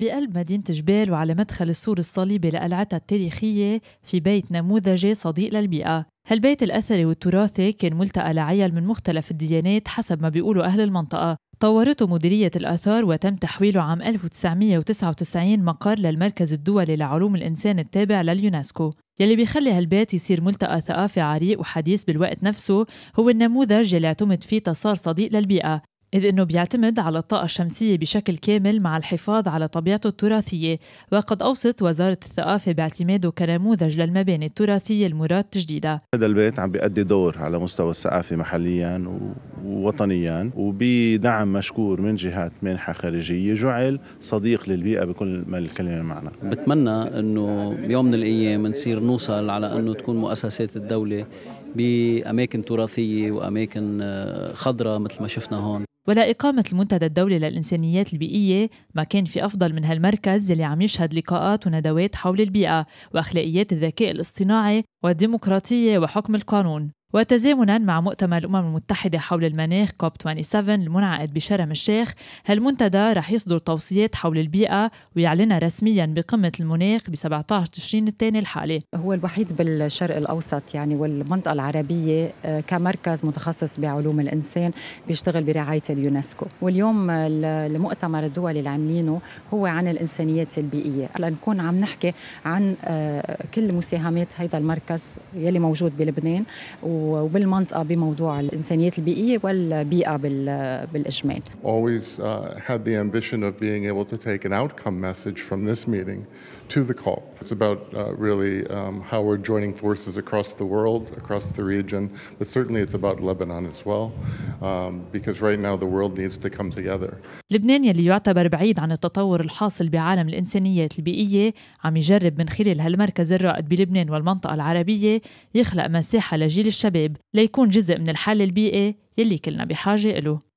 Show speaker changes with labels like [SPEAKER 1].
[SPEAKER 1] بقلب مدينة جبال وعلى مدخل السور الصليبي لقلعتها التاريخية في بيت نموذجي صديق للبيئة هالبيت الأثري والتراثي كان ملتقى لعيال من مختلف الديانات حسب ما بيقولوا أهل المنطقة طورته مديرية الآثار وتم تحويله عام 1999 مقر للمركز الدولي لعلوم الإنسان التابع لليونسكو يلي بيخلي هالبيت يصير ملتقى ثقافي عريق وحديث بالوقت نفسه هو النموذج يلي اعتمد فيه تصار صديق للبيئة إذ أنه بيعتمد على الطاقة الشمسية بشكل كامل مع الحفاظ على طبيعته التراثية وقد أوصت وزارة الثقافة باعتماده كنموذج للمباني التراثية المراد تجديدها
[SPEAKER 2] هذا البيت عم بيأدي دور على مستوى الثقافة محليا ووطنيا وبدعم مشكور من جهات منحة خارجية جعل صديق للبيئة
[SPEAKER 3] بكل ما الكلمة معنا بتمنى أنه بيوم من الأيام نصير نوصل على أنه تكون مؤسسات الدولة بأماكن تراثية وأماكن آه، خضراء مثل ما شفنا هون
[SPEAKER 1] ولا إقامة المنتدى الدولي للإنسانيات البيئية ما كان في أفضل من هالمركز اللي عم يشهد لقاءات وندوات حول البيئة وأخلاقيات الذكاء الاصطناعي والديمقراطية وحكم القانون وتزامنا مع مؤتمر الأمم المتحدة حول المناخ كوب 27 المنعقد بشرم الشيخ هالمنتدى رح يصدر توصيات حول البيئة
[SPEAKER 2] ويعلنها رسميا بقمة المناخ ب 17 تشرين الثاني الحالي هو الوحيد بالشرق الأوسط يعني والمنطقة العربية آه، كمركز متخصص بعلوم الإنسان بيشتغل برعاية اليونسكو واليوم المؤتمر الدولي اللي عاملينه هو عن الإنسانيات البيئية لنكون عم نحكي عن آه، كل مساهمات هذا المركز يلي موجود بلبنان و وبالمنطقة بموضوع الإنسانيات البيئية والبيئة بالإجمال.
[SPEAKER 3] Always uh, had the ambition of being able to take an outcome message from this meeting to the COP. It's about uh, really um, how we're joining forces across the world, across the region, but certainly it's about Lebanon as well, um, because right now the world needs to come together.
[SPEAKER 1] لبنان يلي يعتبر بعيد عن التطور الحاصل بعالم الإنسانيات البيئية عم يجرب من خلال هالمركز الرائد بلبنان والمنطقة العربية يخلق مساحة لجيل الشباب الشباب ليكون جزء من الحل البيئي يلي كلنا بحاجة إله